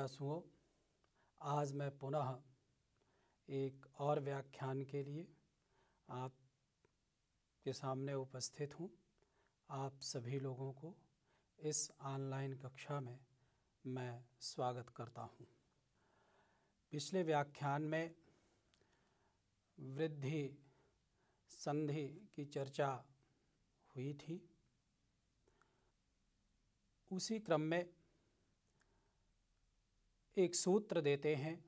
जिज्ञासुओं आज मैं पुनः एक और व्याख्यान के लिए आप के सामने उपस्थित हूँ आप सभी लोगों को इस ऑनलाइन कक्षा में मैं स्वागत करता हूँ पिछले व्याख्यान में वृद्धि संधि की चर्चा हुई थी उसी क्रम में एक सूत्र देते हैं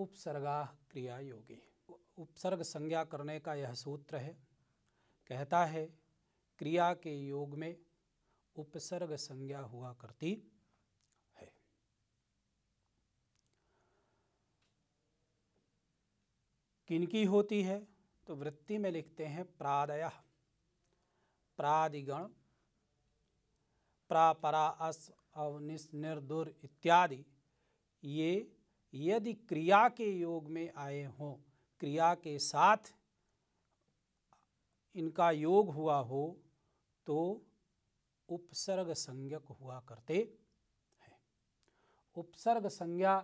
उपसर्गा क्रिया योगी उपसर्ग संज्ञा करने का यह सूत्र है कहता है क्रिया के योग में उपसर्ग संज्ञा हुआ करती है किनकी होती है तो वृत्ति में लिखते हैं प्रादय प्रादिगण प्रापरा अस अवनिस निर्दुर इत्यादि ये यदि क्रिया के योग में आए हों क्रिया के साथ इनका योग हुआ हो तो उपसर्ग संज्ञक हुआ करते हैं उपसर्ग संज्ञा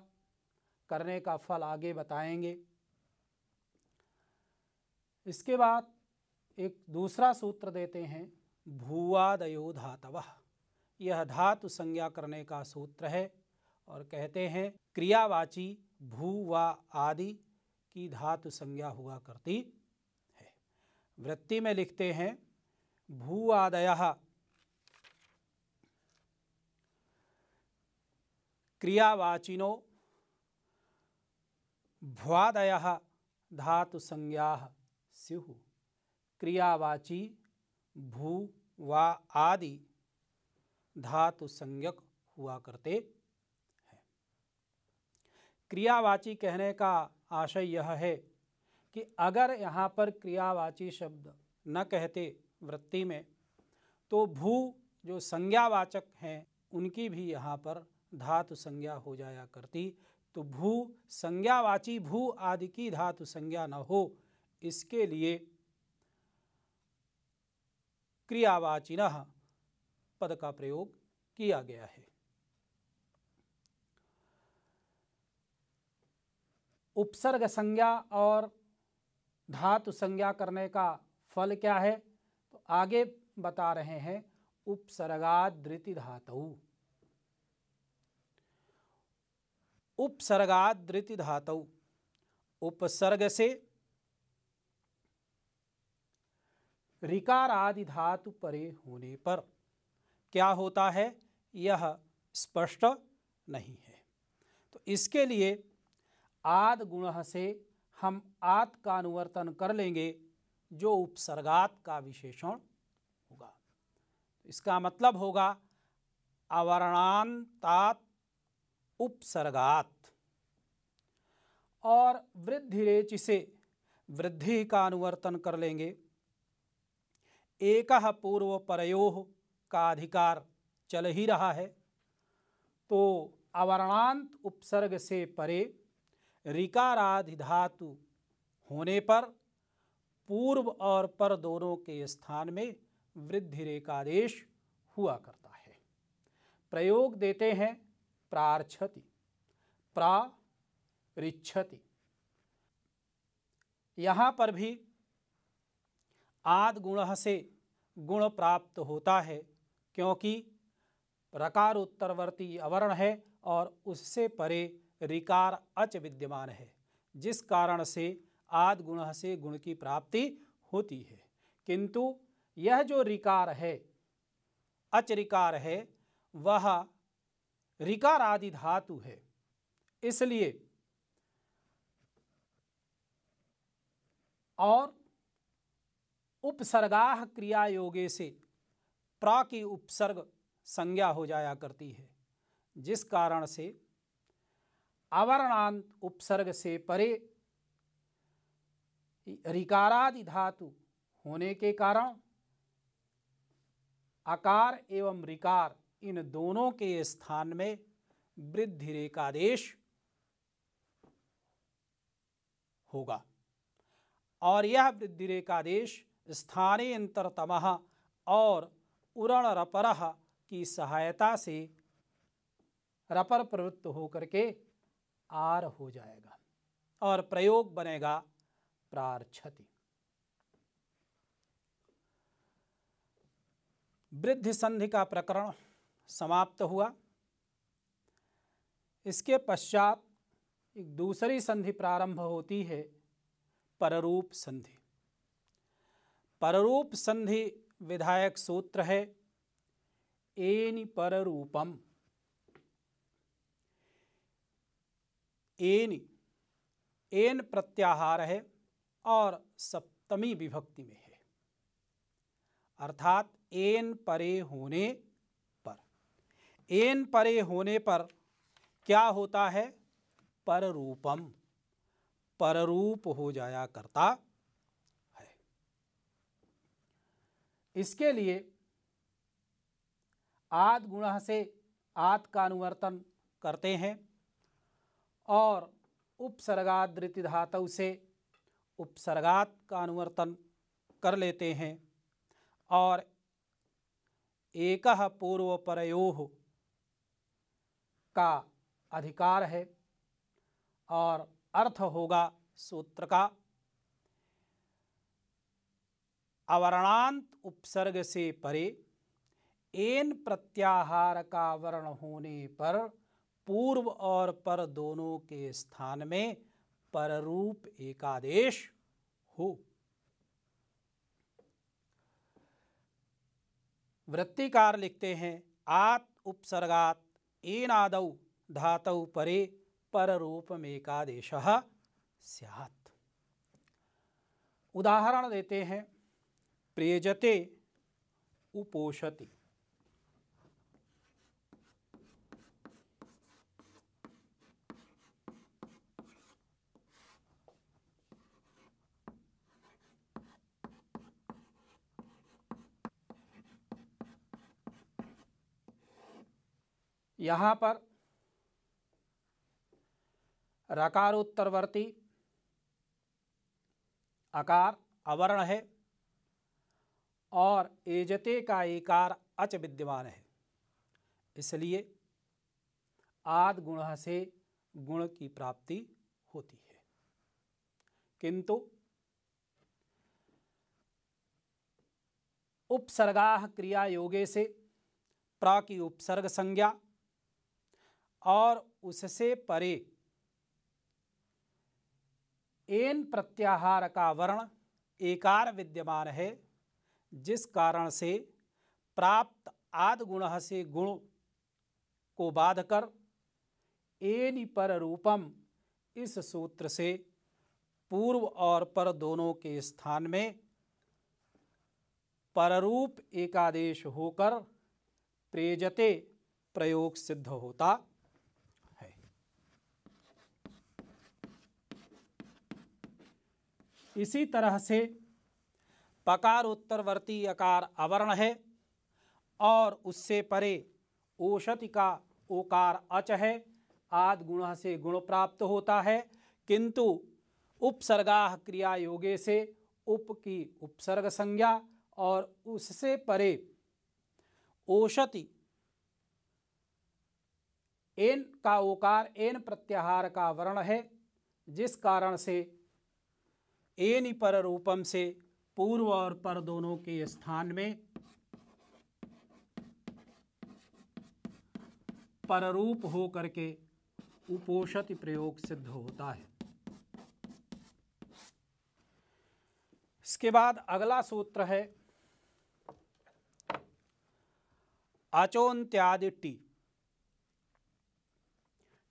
करने का फल आगे बताएंगे इसके बाद एक दूसरा सूत्र देते हैं भूवादयो धातव यह धातु संज्ञा करने का सूत्र है और कहते हैं क्रियावाची भू व आदि की धातु संज्ञा हुआ करती है वृत्ति में लिखते हैं भू आदय क्रियावाचिनो भ्वादय धातु संज्ञा स्यु क्रियावाची भू व आदि धातु संज्ञक हुआ करते क्रियावाची कहने का आशय यह है कि अगर यहाँ पर क्रियावाची शब्द न कहते वृत्ति में तो भू जो संज्ञावाचक हैं उनकी भी यहाँ पर धातु संज्ञा हो जाया करती तो भू संज्ञावाची भू आदि की धातु संज्ञा न हो इसके लिए क्रियावाचिन पद का प्रयोग किया गया है उपसर्ग संज्ञा और धातु संज्ञा करने का फल क्या है तो आगे बता रहे हैं उपसर्गादृति धातु उपसर्गादृति धातु उपसर्ग से रिकार आदि धातु परे होने पर क्या होता है यह स्पष्ट नहीं है तो इसके लिए आद गुण से हम आत का अनुवर्तन कर लेंगे जो उपसर्गात का विशेषण होगा इसका मतलब होगा आवरणांतात उपसर्गात और वृद्धि रेचि से वृद्धि का अनुवर्तन कर लेंगे एक पूर्व परयो का अधिकार चल ही रहा है तो अवरणांत उपसर्ग से परे रिकाराधि धातु होने पर पूर्व और पर दोनों के स्थान में वृद्धि रेखादेश हुआ करता है प्रयोग देते हैं प्रार्छति प्रा यहाँ पर भी आदि गुण से गुण प्राप्त होता है क्योंकि रकार उत्तरवर्ती अवर्ण है और उससे परे रिकार अच विद्यमान है जिस कारण से आद गुण से गुण की प्राप्ति होती है किंतु यह जो रिकार है अच रिकार है वह रिकार आदि धातु है इसलिए और उपसर्गाह क्रिया योगे से प्रा की उपसर्ग संज्ञा हो जाया करती है जिस कारण से आवरणांत उपसर्ग से परे रिकारादि धातु होने के कारण आकार एवं रिकार इन दोनों के स्थान में वृद्धि रेखादेश होगा और यह वृद्धि रेखादेश स्थानीय अंतरतम और उरण रपर की सहायता से रपर प्रवृत्त होकर के आर हो जाएगा और प्रयोग बनेगा प्रार्छति वृद्धि संधि का प्रकरण समाप्त हुआ इसके पश्चात एक दूसरी संधि प्रारंभ होती है पररूप संधि पररूप संधि विधायक सूत्र है एनि पररूपम एन एन प्रत्याहार है और सप्तमी विभक्ति में है अर्थात एन परे होने पर एन परे होने पर क्या होता है पर रूपम पर रूप हो जाया करता है इसके लिए आद गुण से आद का अनुवर्तन करते हैं और उपसर्गात ऋति धातु से उपसर्गात का अनुवर्तन कर लेते हैं और एक पूर्व परयोह का अधिकार है और अर्थ होगा सूत्र का अवर्णांत उपसर्ग से परे एन प्रत्याहार का वर्ण होने पर पूर्व और पर दोनों के स्थान में पररूप एकादेश हो वृत्तिकार लिखते हैं आत उपसर्गात एनाद धातव परे पररूपमेकादेश एकादेश उदाहरण देते हैं प्रेजते उपोषति यहाँ पर रकार उत्तरवर्ती अकार अवर्ण है और एजते का एकार अच विद्यमान है इसलिए आद गुण से गुण की प्राप्ति होती है किंतु उपसर्गा क्रिया योगे से प्रा की उपसर्ग संज्ञा और उससे परे एन प्रत्याहार का वर्ण एकार विद्यमान है जिस कारण से प्राप्त आद गुण से गुण को बाध कर एन पर रूपम इस सूत्र से पूर्व और पर दोनों के स्थान में पररूप एकादेश होकर प्रेजते प्रयोग सिद्ध होता इसी तरह से पकार उत्तरवर्ती अकार अवर्ण है और उससे परे ओषति का ओकार अच है आद गुण से गुण प्राप्त होता है किंतु उपसर्गा क्रिया योगे से उप की उपसर्ग संज्ञा और उससे परे ओषति एन का ओकार एन प्रत्याहार का वर्ण है जिस कारण से एन पर रूपम से पूर्व और पर दोनों के स्थान में पररूप होकर के उपोषति प्रयोग सिद्ध होता है इसके बाद अगला सूत्र है अचोन्त्यादि टी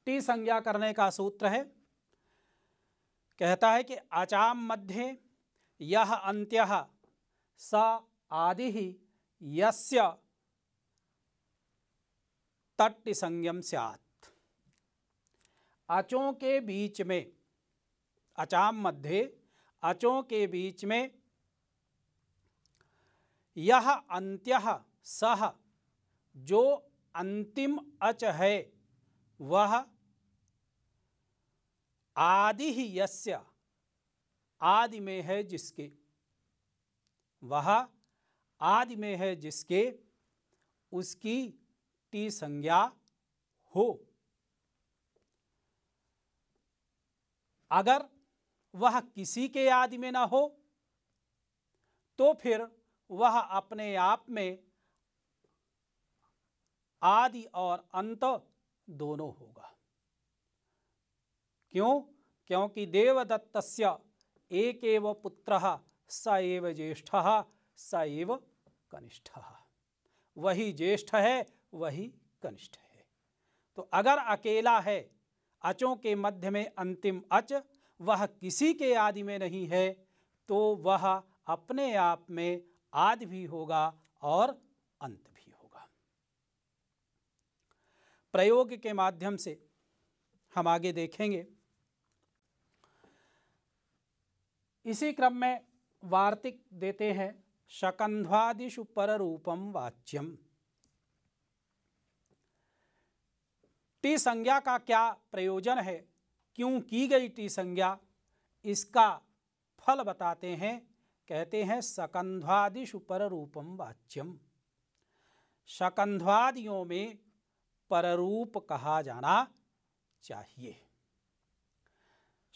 टी संज्ञा करने का सूत्र है कहता है कि अचाम मध्य यह अंत्य स आदि ही यस्य तट्ट संयम स्यात् अचों के बीच में अचाम मध्य अचों के बीच में यह अंत्य सह जो अंतिम अच है वह आदि ही यस्य आदि में है जिसके वह आदि में है जिसके उसकी टी संज्ञा हो अगर वह किसी के आदि में ना हो तो फिर वह अपने आप में आदि और अंत दोनों होगा क्यों क्योंकि देवदत्त एक एव पुत्र स एव ज्येष्ठ स एव कनिष्ठ वही ज्येष्ठ है वही कनिष्ठ है तो अगर अकेला है अचों के मध्य में अंतिम अच वह किसी के आदि में नहीं है तो वह अपने आप में आदि भी होगा और अंत भी होगा प्रयोग के माध्यम से हम आगे देखेंगे इसी क्रम में वार्तिक देते हैं शकंध्वादिशु पर रूपम वाच्यम टी संज्ञा का क्या प्रयोजन है क्यों की गई टी संज्ञा इसका फल बताते हैं कहते हैं शकंध्वादिशु पर रूपम वाच्यम शकंध्वादियों में पररूप कहा जाना चाहिए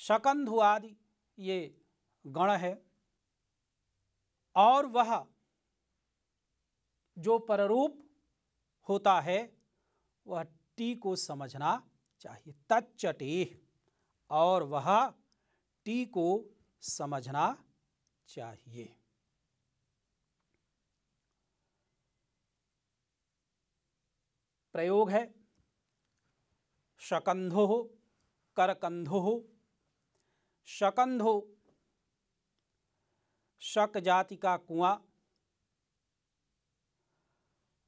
शकंधुआदि ये गण है और वह जो पररूप होता है वह टी को समझना चाहिए तच्चटेह और वह टी को समझना चाहिए प्रयोग है शकंधो करकंधो शकंधो शक जाति का कुआं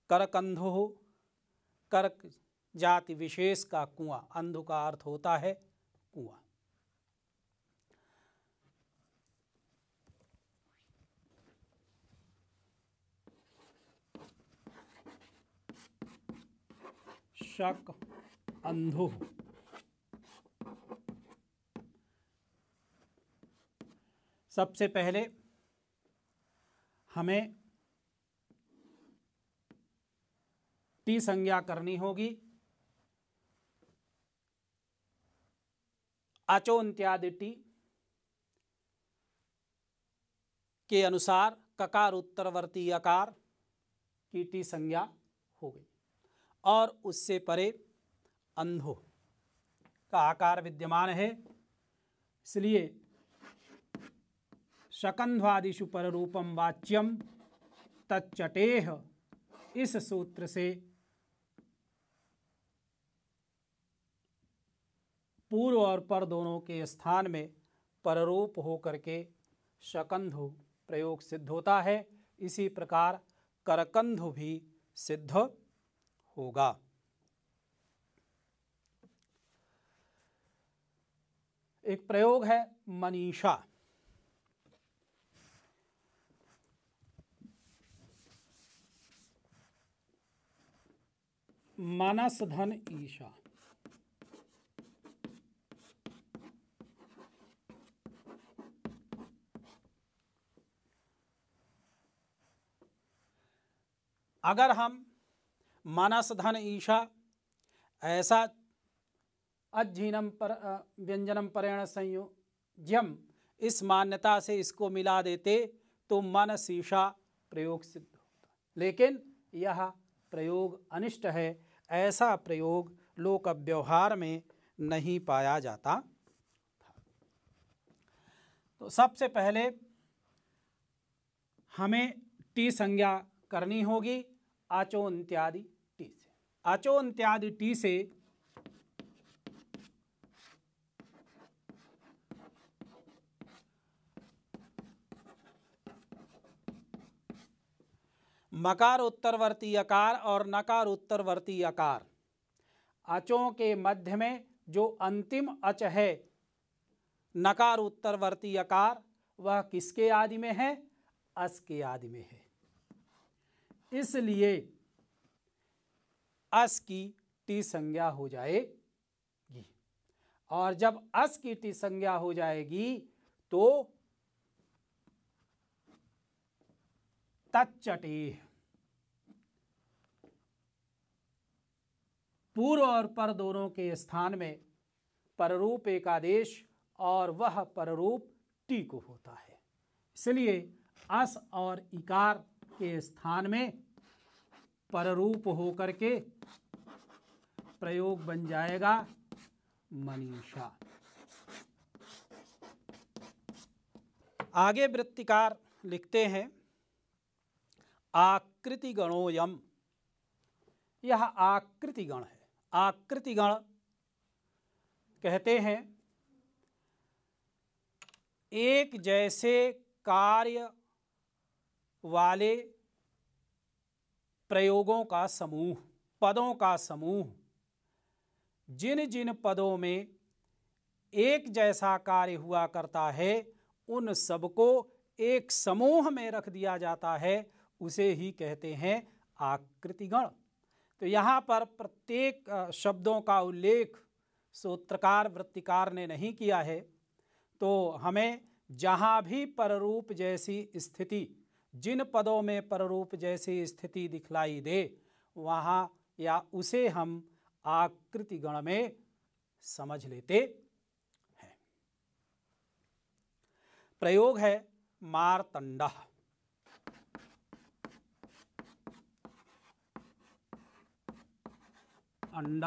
करक अंधो करक जाति विशेष का कुआं अंधु का अर्थ होता है कुआं शक अंधो सबसे पहले हमें टी संज्ञा करनी होगी अचो इत्यादि टी के अनुसार ककार उत्तरवर्ती अकार की टी संज्ञा हो गई और उससे परे अंधो का आकार विद्यमान है इसलिए शकंध्वादिशु रूपम वाच्यम तच्चटेह इस सूत्र से पूर्व और पर दोनों के स्थान में पररूप होकर के शकंधु प्रयोग सिद्ध होता है इसी प्रकार करकंधु भी सिद्ध होगा एक प्रयोग है मनीषा मानस धन ईशा अगर हम मानस धन ईशा ऐसा अजीनम पर व्यंजनम परेण संयोज्यम इस मान्यता से इसको मिला देते तो मन ईशा प्रयोग सिद्ध होता लेकिन यह प्रयोग अनिष्ट है ऐसा प्रयोग लोक व्यवहार में नहीं पाया जाता था तो सबसे पहले हमें टी संज्ञा करनी होगी आचो इत्यादि टी से आचो इत्यादि टी से मकार उत्तरवर्ती अकार और नकार उत्तरवर्ती अकार अचों के मध्य में जो अंतिम अच है नकार उत्तरवर्ती अकार वह किसके आदि में है अस के आदि में है इसलिए अस की टी संज्ञा हो जाएगी और जब अस की टी संज्ञा हो जाएगी तो तत्चटे पूर्व और पर दोनों के स्थान में पररूप एकादेश और वह पररूप टी को होता है इसलिए अस और इकार के स्थान में पररूप होकर के प्रयोग बन जाएगा मनीषा आगे वृत्तिकार लिखते हैं आकृति गणोयम यह आकृति गण है आकृति गण कहते हैं एक जैसे कार्य वाले प्रयोगों का समूह पदों का समूह जिन जिन पदों में एक जैसा कार्य हुआ करता है उन सबको एक समूह में रख दिया जाता है उसे ही कहते हैं आकृतिगण तो यहाँ पर प्रत्येक शब्दों का उल्लेख सूत्रकार वृत्तिकार ने नहीं किया है तो हमें जहाँ भी पररूप जैसी स्थिति जिन पदों में पररूप जैसी स्थिति दिखलाई दे वहाँ या उसे हम आकृतिगण में समझ लेते हैं प्रयोग है मारतंडा अंड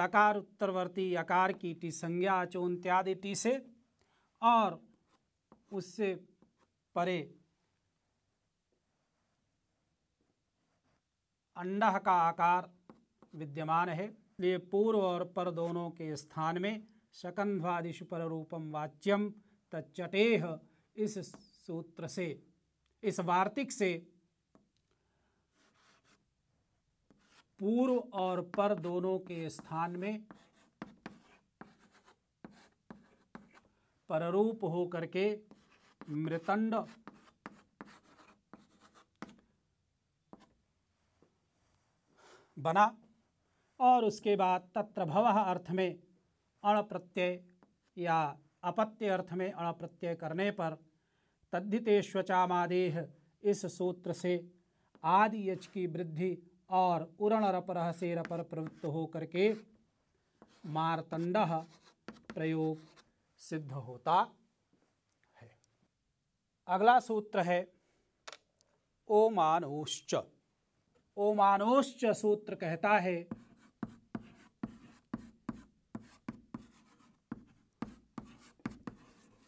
तकार उत्तरवर्ती यकार की टी संज्ञा अचो इत्यादि टी से और उससे परे अंड का आकार विद्यमान है इसलिए पूर्व और पर दोनों के स्थान में शकंध्वादिशु पर रूपम वाच्यम तचटेह इस सूत्र से इस वार्तिक से पूर्व और पर दोनों के स्थान में पररूप होकर के मृतंड बना और उसके बाद तत्र भव अर्थ में अण प्रत्यय या अपत्य अर्थ में अण प्रत्यय करने पर तद्धितेश्वचामादेह इस सूत्र से आदि यज की वृद्धि और उरण रपरह से रपर प्रवृत्त होकर के मारतंड प्रयोग सिद्ध होता है अगला सूत्र है ओमानोश्च ओमानोश्च सूत्र कहता है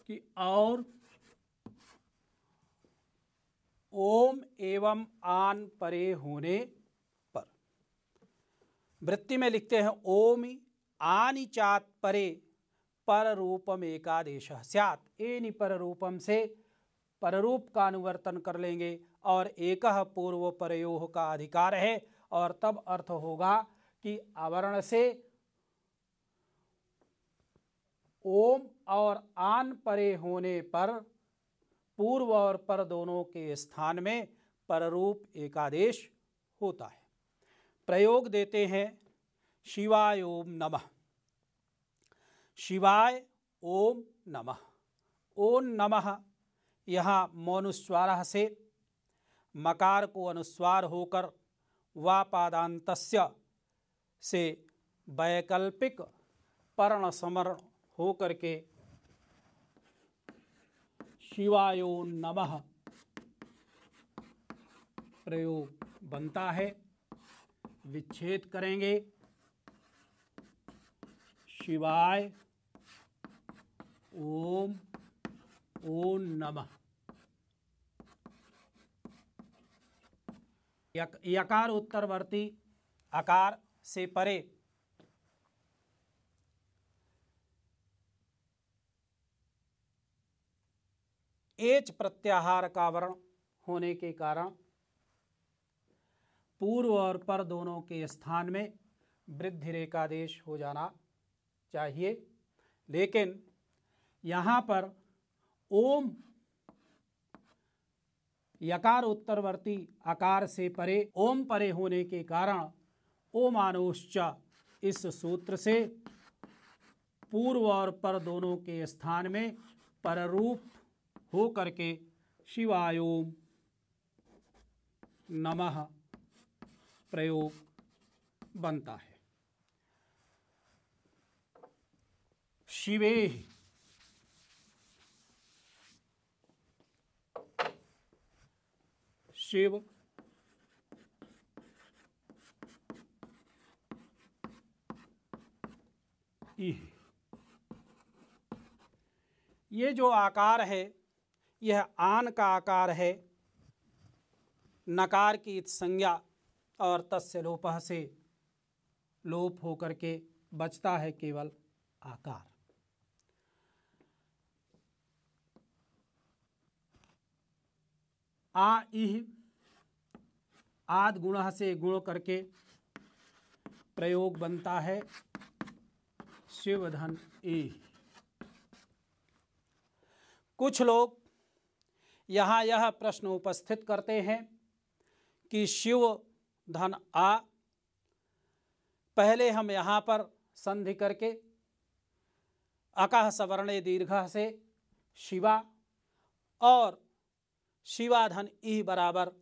कि और ओम एवं आन परे होने वृत्ति में लिखते हैं ओम आनि चात परे पर रूपम एकादेश स्यात एनि पर रूपम से पररूप का अनुवर्तन कर लेंगे और एक पूर्व परयोह का अधिकार है और तब अर्थ होगा कि आवरण से ओम और आन परे होने पर पूर्व और पर दोनों के स्थान में पररूप एकादेश होता है प्रयोग देते हैं शिवाय ओम नमः शिवाय ओम नमः ओम नमः यहाँ मौनुस्वार से मकार को अनुस्वार होकर वापादांत से वैकल्पिक पर्ण समरण होकर के शिवायो नमः प्रयोग बनता है विच्छेद करेंगे शिवाय ओम ओम नमः यकार उत्तरवर्ती आकार से परे एच प्रत्याहार का वर्ण होने के कारण पूर्व और पर दोनों के स्थान में वृद्धि रेखादेश हो जाना चाहिए लेकिन यहाँ पर ओम यकार उत्तरवर्ती आकार से परे ओम परे होने के कारण ओमानोश्च इस सूत्र से पूर्व और पर दोनों के स्थान में पररूप हो करके शिवायोम नमः प्रयोग बनता है शिवे शिव ये जो आकार है यह आन का आकार है नकार की संज्ञा और तस्य लोप से लोप होकर के बचता है केवल आकार आ इह आद गुण से गुण करके प्रयोग बनता है शिवधन ई कुछ लोग यहां यह प्रश्न उपस्थित करते हैं कि शिव धन आ पहले हम यहाँ पर संधि करके अकाह सवर्णे दीर्घ से शिवा और शिवा धन ई बराबर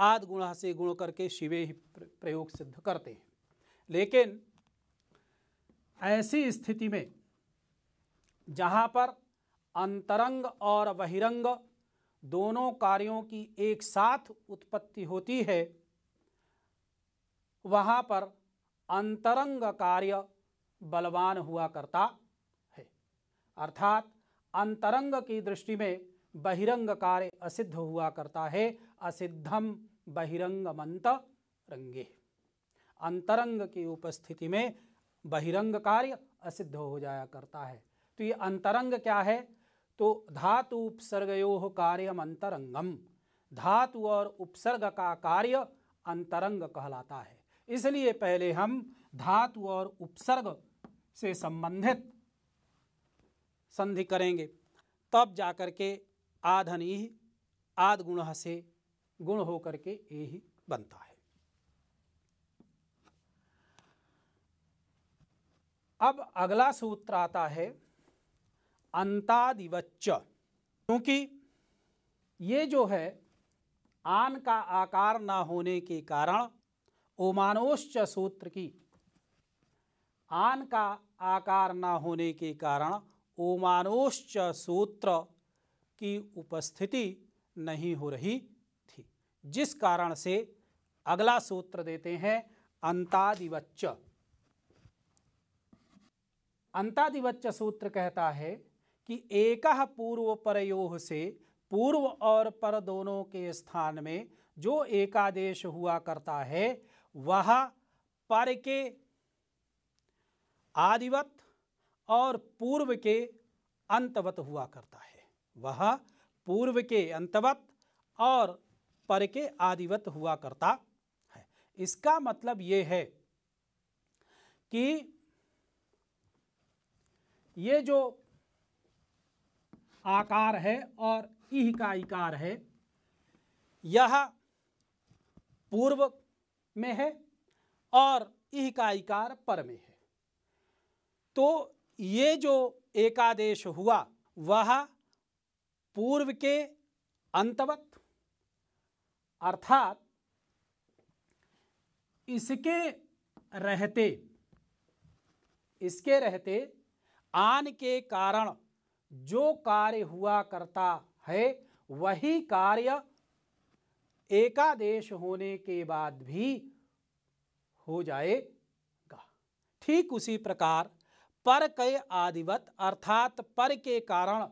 आद गुण से गुण करके शिवे ही प्रयोग सिद्ध करते हैं लेकिन ऐसी स्थिति में जहाँ पर अंतरंग और बहिरंग दोनों कार्यों की एक साथ उत्पत्ति होती है वहाँ पर अंतरंग कार्य बलवान हुआ करता है अर्थात अंतरंग की दृष्टि में बहिरंग कार्य असिद्ध हुआ करता है असिद्धम बहिरंग मंत रंगे अंतरंग की उपस्थिति में बहिरंग कार्य असिद्ध हो जाया करता है तो ये अंतरंग क्या है तो धातु उपसर्गयो कार्यम अंतरंगम धातु और उपसर्ग का कार्य अंतरंग कहलाता है इसलिए पहले हम धातु और उपसर्ग से संबंधित संधि करेंगे तब जाकर के आधन ही आद गुण से गुण होकर के यही बनता है अब अगला सूत्र आता है अंतादिवच्च क्योंकि ये जो है आन का आकार ना होने के कारण ओमानोश्च सूत्र की आन का आकार ना होने के कारण ओमानोश्च सूत्र की उपस्थिति नहीं हो रही थी जिस कारण से अगला सूत्र देते हैं अंतादिवच्च अंतादिवच्च सूत्र कहता है कि एक पूर्व परयोह से पूर्व और पर दोनों के स्थान में जो एकादेश हुआ करता है वह पर के आदिवत और पूर्व के अंतवत हुआ करता है वह पूर्व के अंतवत और पर के आदिवत हुआ करता है इसका मतलब ये है कि ये जो आकार है और इह का इकार है यह पूर्व में है और इह का इकार पर में है तो ये जो एकादेश हुआ वह पूर्व के अंतवत अर्थात इसके रहते इसके रहते आन के कारण जो कार्य हुआ करता है वही कार्य एकादेश होने के बाद भी हो जाएगा ठीक उसी प्रकार पर के आदिवत अर्थात पर के कारण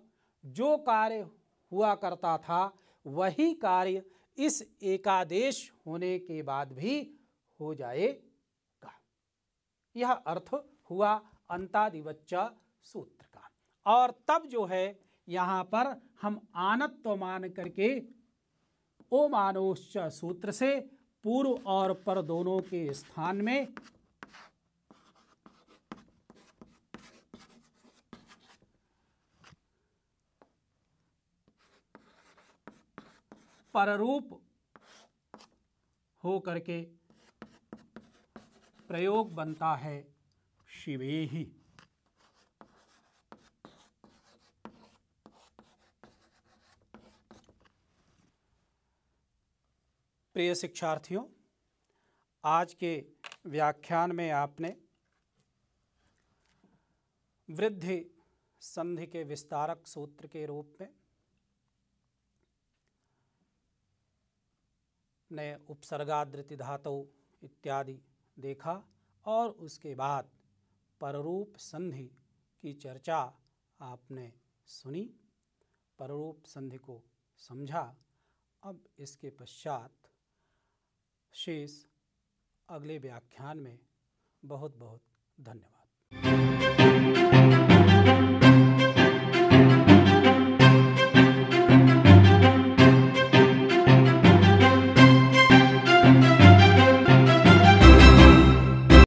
जो कार्य हुआ करता था वही कार्य इस एकादेश होने के बाद भी हो जाएगा यह अर्थ हुआ अंतादिवच्च सूत्र का और तब जो है यहाँ पर हम आनत्व मान करके ओ मानोश्च सूत्र से पूर्व और पर दोनों के स्थान में पररूप हो करके प्रयोग बनता है शिवे ही प्रिय शिक्षार्थियों आज के व्याख्यान में आपने वृद्धि संधि के विस्तारक सूत्र के रूप में ने उपसर्गादृति धातु इत्यादि देखा और उसके बाद पररूप संधि की चर्चा आपने सुनी पररूप संधि को समझा अब इसके पश्चात शेष अगले व्याख्यान में बहुत बहुत धन्यवाद